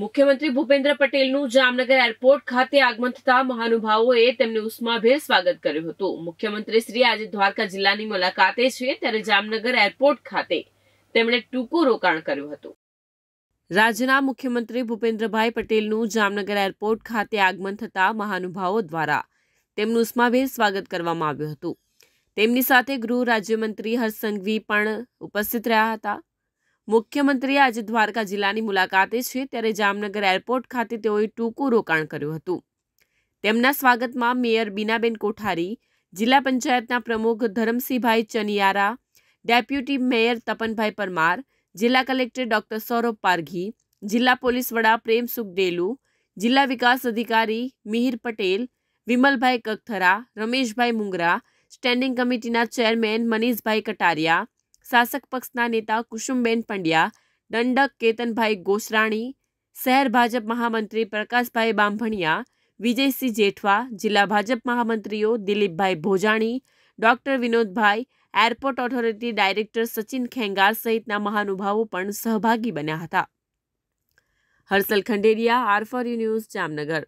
મુખ્યમંત્રી ભૂપેન્દ્ર પટેલનું જામનગર એરપોર્ટ ખાતે આગમન થતા મહાનુભાવોએ તેમનું ઉષ્માભેર સ્વાગત કર્યું હતું મુખ્યમંત્રી શ્રી આજે દ્વારકા જિલ્લાની મુલાકાતે છે ત્યારે જામનગર એરપોર્ટ ખાતે તેમણે ટૂંકું રોકાણ કર્યું હતું રાજ્યના મુખ્યમંત્રી ભૂપેન્દ્રભાઈ પટેલનું જામનગર એરપોર્ટ ખાતે આગમન થતા મહાનુભાવો દ્વારા તેમનું ઉષ્માભેર સ્વાગત કરવામાં આવ્યું હતું તેમની સાથે ગૃહ રાજ્યમંત્રી હર્ષ સંઘવી પણ ઉપસ્થિત રહ્યા હતા मुख्यमंत्री आज द्वारका जिलानी मुलाकाते छे ત્યારે જામનગર એરપોર્ટ ખાતે તેઓએ ટૂકુરોકાણ કર્યું હતું તેમના સ્વાગતમાં મેયર બીનાબેન કોઠારી જિલ્લા પંચાયતના પ્રમુખ ધર્મસિંહભાઈ ચનિયારા ડેપ્યુટી મેયર તપનભાઈ પરમાર જિલ્લા કલેક્ટર ડોક્ટર સરોવ પાર્ઘી જિલ્લા પોલીસ વડા પ્રેમસુખ દેલુ જિલ્લા વિકાસ અધિકારી મિહિર પટેલ વિમલભાઈ કકથરા રમેશભાઈ મુંગરા સ્ટેન્ડિંગ કમિટીના चेयरमैन મનીષભાઈ કટારિયા શાસક પક્ષના નેતા કુસુમબેન પંડ્યા દંડક કેતનભાઈ ગોસરાણી શહેર ભાજપ મહામંત્રી પ્રકાશભાઈ બામભણિયા વિજયસિંહ જેઠવા જિલ્લા ભાજપ મહામંત્રીઓ Dilipbhai Bhojani doctor Vinodbhai airport authority director Sachin Khengar સહિતના મહાનુભાવો પણ સહભાગી બન્યા હતા Harshal Khanderiya R four news Jamnagar